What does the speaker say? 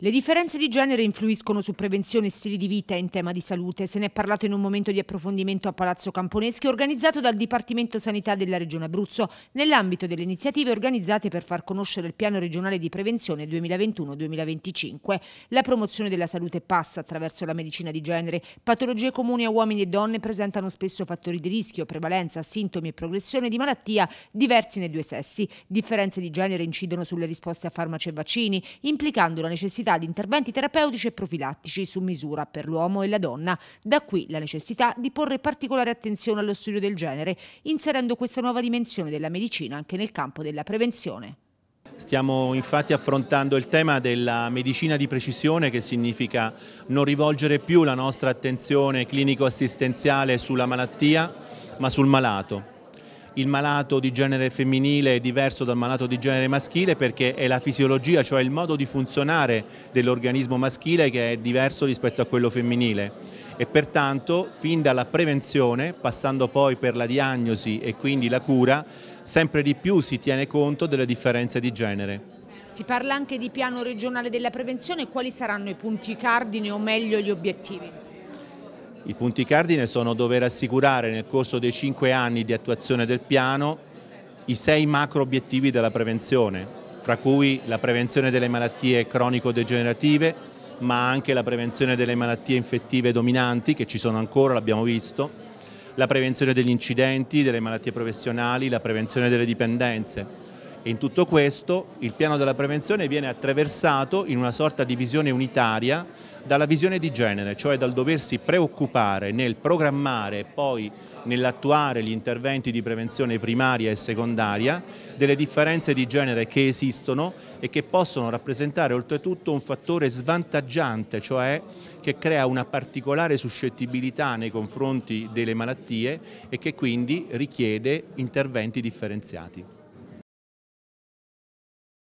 Le differenze di genere influiscono su prevenzione e stili di vita in tema di salute. Se ne è parlato in un momento di approfondimento a Palazzo Camponeschi organizzato dal Dipartimento Sanità della Regione Abruzzo nell'ambito delle iniziative organizzate per far conoscere il Piano regionale di prevenzione 2021-2025. La promozione della salute passa attraverso la medicina di genere. Patologie comuni a uomini e donne presentano spesso fattori di rischio, prevalenza, sintomi e progressione di malattia diversi nei due sessi. Differenze di genere incidono sulle risposte a farmaci e vaccini, implicando la necessità necessità di interventi terapeutici e profilattici su misura per l'uomo e la donna. Da qui la necessità di porre particolare attenzione allo studio del genere, inserendo questa nuova dimensione della medicina anche nel campo della prevenzione. Stiamo infatti affrontando il tema della medicina di precisione che significa non rivolgere più la nostra attenzione clinico-assistenziale sulla malattia ma sul malato il malato di genere femminile è diverso dal malato di genere maschile perché è la fisiologia, cioè il modo di funzionare dell'organismo maschile che è diverso rispetto a quello femminile e pertanto fin dalla prevenzione, passando poi per la diagnosi e quindi la cura, sempre di più si tiene conto delle differenze di genere. Si parla anche di piano regionale della prevenzione, quali saranno i punti cardine o meglio gli obiettivi? I punti cardine sono dover assicurare nel corso dei cinque anni di attuazione del piano i sei macro obiettivi della prevenzione, fra cui la prevenzione delle malattie cronico-degenerative, ma anche la prevenzione delle malattie infettive dominanti, che ci sono ancora, l'abbiamo visto, la prevenzione degli incidenti, delle malattie professionali, la prevenzione delle dipendenze in tutto questo il piano della prevenzione viene attraversato in una sorta di visione unitaria dalla visione di genere, cioè dal doversi preoccupare nel programmare e poi nell'attuare gli interventi di prevenzione primaria e secondaria delle differenze di genere che esistono e che possono rappresentare oltretutto un fattore svantaggiante, cioè che crea una particolare suscettibilità nei confronti delle malattie e che quindi richiede interventi differenziati.